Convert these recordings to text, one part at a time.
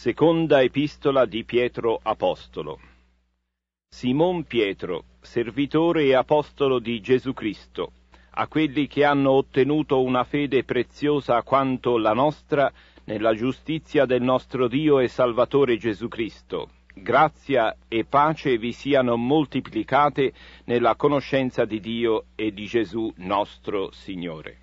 Seconda epistola di Pietro Apostolo. Simon Pietro, servitore e apostolo di Gesù Cristo, a quelli che hanno ottenuto una fede preziosa quanto la nostra nella giustizia del nostro Dio e Salvatore Gesù Cristo. Grazia e pace vi siano moltiplicate nella conoscenza di Dio e di Gesù nostro Signore.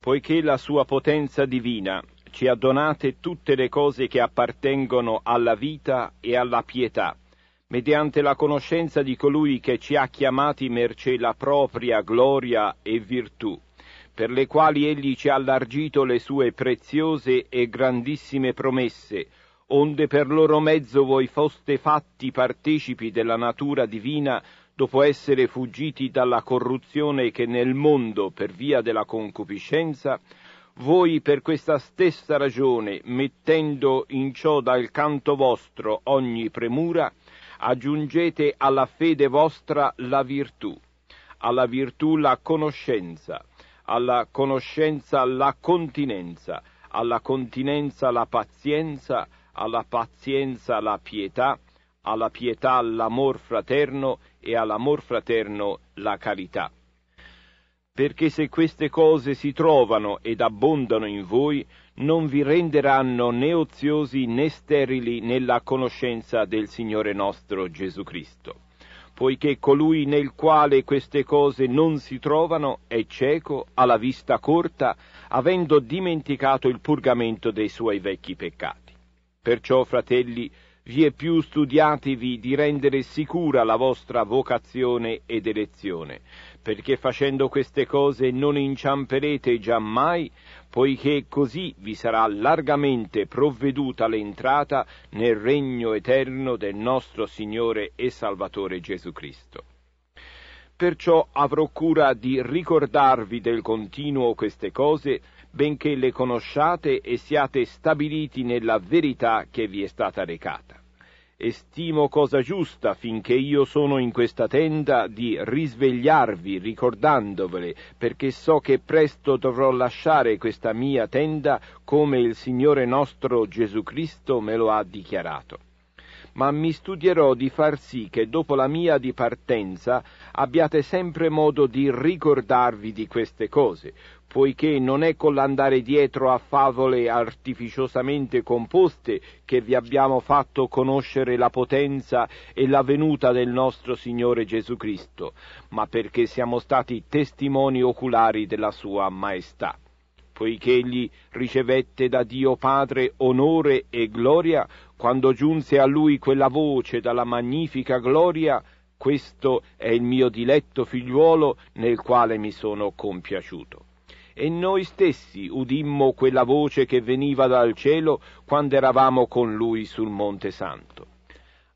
Poiché la sua potenza divina ci ha donate tutte le cose che appartengono alla vita e alla pietà, mediante la conoscenza di colui che ci ha chiamati mercé la propria gloria e virtù, per le quali egli ci ha allargito le sue preziose e grandissime promesse, onde per loro mezzo voi foste fatti partecipi della natura divina dopo essere fuggiti dalla corruzione che nel mondo, per via della concupiscenza, voi per questa stessa ragione, mettendo in ciò dal canto vostro ogni premura, aggiungete alla fede vostra la virtù, alla virtù la conoscenza, alla conoscenza la continenza, alla continenza la pazienza, alla pazienza la pietà, alla pietà l'amor fraterno e all'amor fraterno la carità perché se queste cose si trovano ed abbondano in voi, non vi renderanno né oziosi né sterili nella conoscenza del Signore nostro Gesù Cristo, poiché colui nel quale queste cose non si trovano è cieco, alla vista corta, avendo dimenticato il purgamento dei suoi vecchi peccati. Perciò, fratelli, vie più studiatevi di rendere sicura la vostra vocazione ed elezione, perché facendo queste cose non inciamperete giammai, poiché così vi sarà largamente provveduta l'entrata nel regno eterno del nostro Signore e Salvatore Gesù Cristo. Perciò avrò cura di ricordarvi del continuo queste cose, benché le conosciate e siate stabiliti nella verità che vi è stata recata estimo cosa giusta finché io sono in questa tenda di risvegliarvi ricordandovele, perché so che presto dovrò lasciare questa mia tenda come il Signore nostro Gesù Cristo me lo ha dichiarato. Ma mi studierò di far sì che dopo la mia dipartenza abbiate sempre modo di ricordarvi di queste cose, poiché non è con l'andare dietro a favole artificiosamente composte che vi abbiamo fatto conoscere la potenza e la venuta del nostro Signore Gesù Cristo, ma perché siamo stati testimoni oculari della Sua Maestà. Poiché egli ricevette da Dio Padre onore e gloria, quando giunse a lui quella voce dalla magnifica gloria, questo è il mio diletto figliuolo nel quale mi sono compiaciuto. E noi stessi udimmo quella voce che veniva dal cielo quando eravamo con lui sul Monte Santo.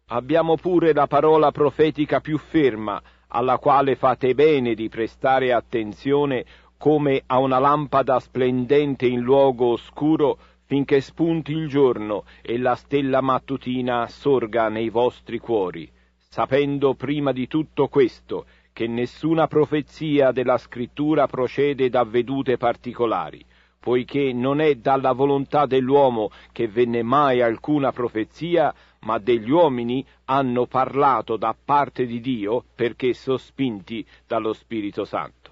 Abbiamo pure la parola profetica più ferma, alla quale fate bene di prestare attenzione come a una lampada splendente in luogo oscuro finché spunti il giorno e la stella mattutina sorga nei vostri cuori sapendo prima di tutto questo, che nessuna profezia della scrittura procede da vedute particolari, poiché non è dalla volontà dell'uomo che venne mai alcuna profezia, ma degli uomini hanno parlato da parte di Dio perché sospinti dallo Spirito Santo.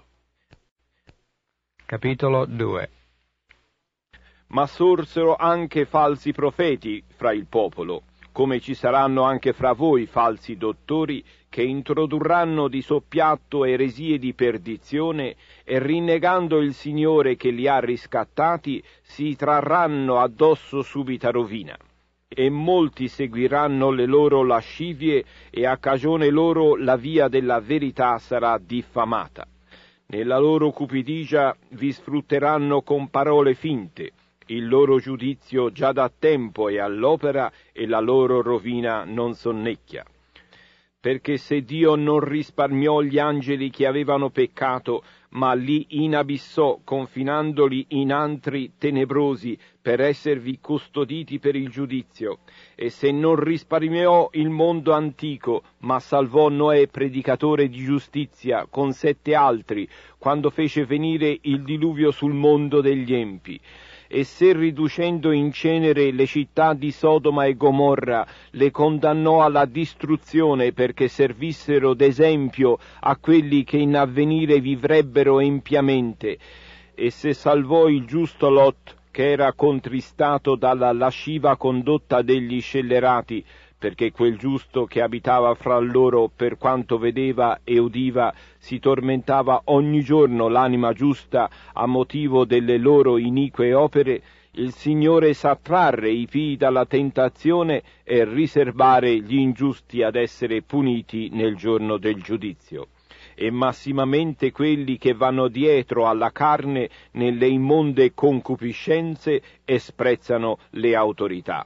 Capitolo 2 Ma sorsero anche falsi profeti fra il popolo, come ci saranno anche fra voi falsi dottori che introdurranno di soppiatto eresie di perdizione e rinnegando il Signore che li ha riscattati si trarranno addosso subita rovina. E molti seguiranno le loro lascivie e a cagione loro la via della verità sarà diffamata. Nella loro cupidigia vi sfrutteranno con parole finte il loro giudizio già da tempo è all'opera e la loro rovina non sonnecchia. Perché se Dio non risparmiò gli angeli che avevano peccato, ma li inabissò, confinandoli in antri tenebrosi, per esservi custoditi per il giudizio. E se non risparmiò il mondo antico, ma salvò Noè, predicatore di giustizia, con sette altri, quando fece venire il diluvio sul mondo degli empi e se riducendo in cenere le città di Sodoma e Gomorra le condannò alla distruzione perché servissero d'esempio a quelli che in avvenire vivrebbero empiamente, e se salvò il giusto Lot che era contristato dalla lasciva condotta degli scellerati, perché quel giusto che abitava fra loro, per quanto vedeva e udiva, si tormentava ogni giorno l'anima giusta a motivo delle loro inique opere, il Signore sa trarre i figli dalla tentazione e riservare gli ingiusti ad essere puniti nel giorno del giudizio e massimamente quelli che vanno dietro alla carne nelle immonde concupiscenze e sprezzano le autorità.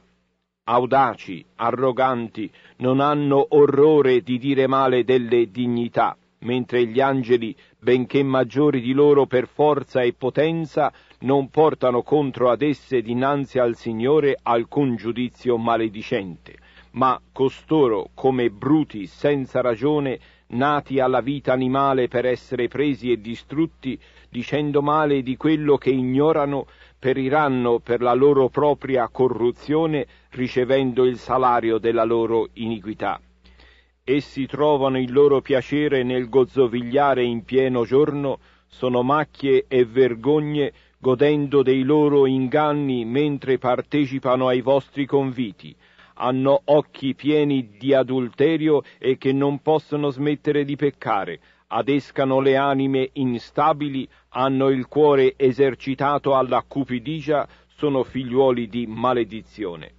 Audaci, arroganti, non hanno orrore di dire male delle dignità, mentre gli angeli, benché maggiori di loro per forza e potenza, non portano contro ad esse dinanzi al Signore alcun giudizio maledicente ma costoro, come bruti senza ragione, nati alla vita animale per essere presi e distrutti, dicendo male di quello che ignorano, periranno per la loro propria corruzione, ricevendo il salario della loro iniquità. Essi trovano il loro piacere nel gozzovigliare in pieno giorno, sono macchie e vergogne, godendo dei loro inganni mentre partecipano ai vostri conviti hanno occhi pieni di adulterio e che non possono smettere di peccare, adescano le anime instabili, hanno il cuore esercitato alla cupidigia, sono figliuoli di maledizione.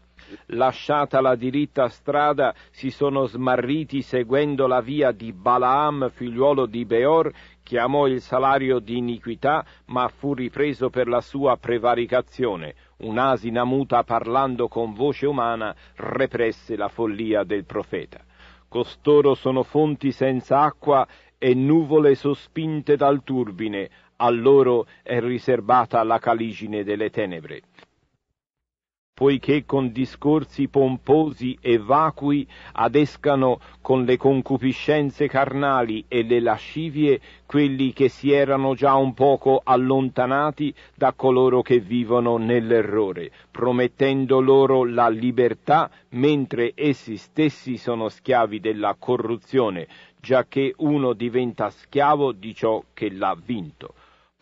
Lasciata la diritta strada, si sono smarriti seguendo la via di Balaam, figliuolo di Beor, chiamò il salario di iniquità, ma fu ripreso per la sua prevaricazione. Un'asina muta parlando con voce umana represse la follia del profeta. Costoro sono fonti senza acqua e nuvole sospinte dal turbine, a loro è riservata la caligine delle tenebre poiché con discorsi pomposi e vacui adescano con le concupiscenze carnali e le lascivie quelli che si erano già un poco allontanati da coloro che vivono nell'errore, promettendo loro la libertà mentre essi stessi sono schiavi della corruzione, già che uno diventa schiavo di ciò che l'ha vinto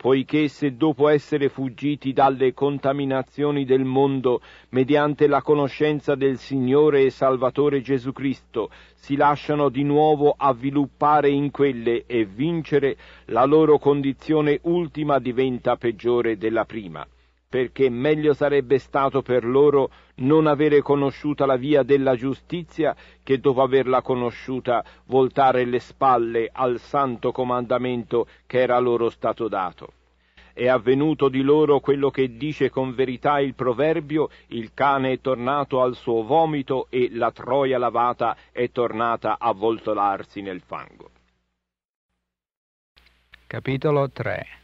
poiché se dopo essere fuggiti dalle contaminazioni del mondo, mediante la conoscenza del Signore e Salvatore Gesù Cristo, si lasciano di nuovo avviluppare in quelle e vincere, la loro condizione ultima diventa peggiore della prima perché meglio sarebbe stato per loro non avere conosciuta la via della giustizia che dopo averla conosciuta voltare le spalle al santo comandamento che era loro stato dato. È avvenuto di loro quello che dice con verità il proverbio, il cane è tornato al suo vomito e la troia lavata è tornata a voltolarsi nel fango. Capitolo 3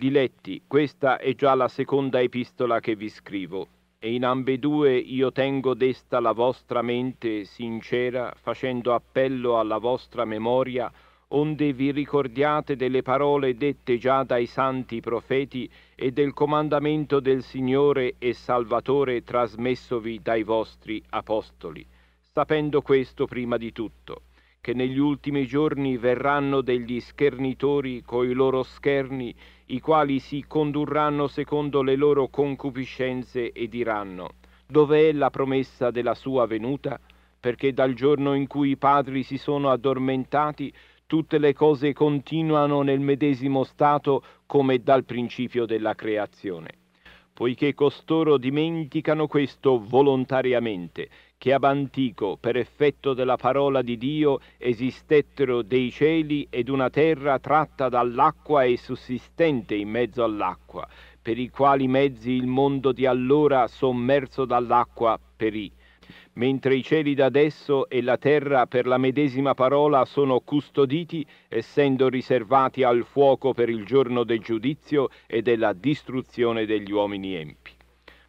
Diletti, questa è già la seconda epistola che vi scrivo, e in ambedue io tengo desta la vostra mente sincera, facendo appello alla vostra memoria, onde vi ricordiate delle parole dette già dai santi profeti e del comandamento del Signore e Salvatore trasmessovi dai vostri apostoli, sapendo questo prima di tutto che negli ultimi giorni verranno degli schernitori coi loro scherni i quali si condurranno secondo le loro concupiscenze e diranno, dov'è la promessa della sua venuta? Perché dal giorno in cui i padri si sono addormentati, tutte le cose continuano nel medesimo stato come dal principio della creazione. Poiché costoro dimenticano questo volontariamente che ab antico, per effetto della parola di Dio, esistettero dei cieli ed una terra tratta dall'acqua e sussistente in mezzo all'acqua, per i quali mezzi il mondo di allora sommerso dall'acqua perì mentre i cieli d'adesso e la terra per la medesima parola sono custoditi, essendo riservati al fuoco per il giorno del giudizio e della distruzione degli uomini empi.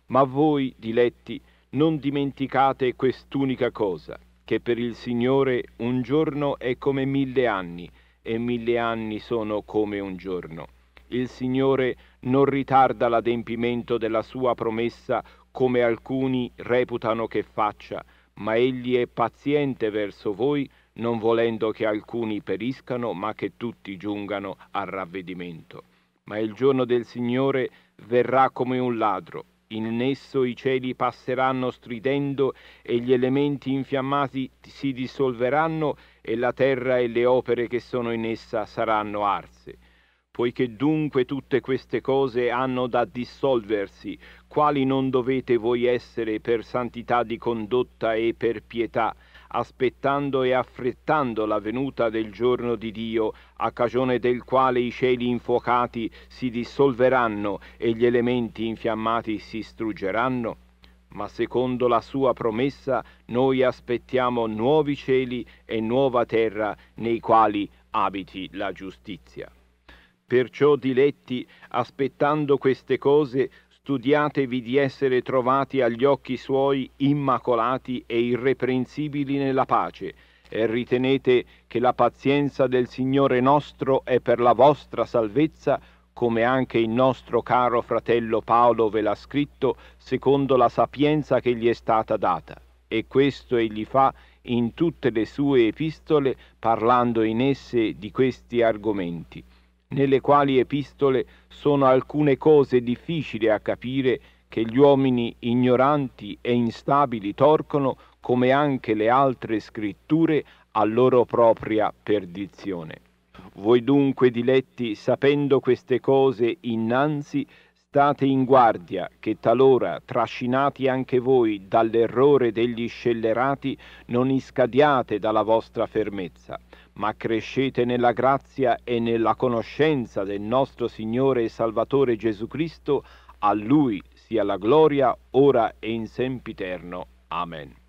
Ma voi, diletti, non dimenticate quest'unica cosa, che per il Signore un giorno è come mille anni, e mille anni sono come un giorno. Il Signore non ritarda l'adempimento della sua promessa come alcuni reputano che faccia, ma egli è paziente verso voi, non volendo che alcuni periscano, ma che tutti giungano al ravvedimento. Ma il giorno del Signore verrà come un ladro, in esso i cieli passeranno stridendo e gli elementi infiammati si dissolveranno e la terra e le opere che sono in essa saranno arse. Poiché dunque tutte queste cose hanno da dissolversi, quali non dovete voi essere per santità di condotta e per pietà, aspettando e affrettando la venuta del giorno di Dio, a cagione del quale i cieli infuocati si dissolveranno e gli elementi infiammati si struggeranno? Ma secondo la sua promessa noi aspettiamo nuovi cieli e nuova terra nei quali abiti la giustizia. Perciò, diletti, aspettando queste cose, studiatevi di essere trovati agli occhi suoi immacolati e irreprensibili nella pace, e ritenete che la pazienza del Signore nostro è per la vostra salvezza, come anche il nostro caro fratello Paolo ve l'ha scritto, secondo la sapienza che gli è stata data. E questo egli fa in tutte le sue epistole, parlando in esse di questi argomenti nelle quali epistole sono alcune cose difficili a capire che gli uomini ignoranti e instabili torcono, come anche le altre scritture, a loro propria perdizione. Voi dunque, diletti, sapendo queste cose innanzi, state in guardia che talora, trascinati anche voi dall'errore degli scellerati, non iscadiate dalla vostra fermezza ma crescete nella grazia e nella conoscenza del nostro Signore e Salvatore Gesù Cristo, a Lui sia la gloria ora e in sempiterno. Amen.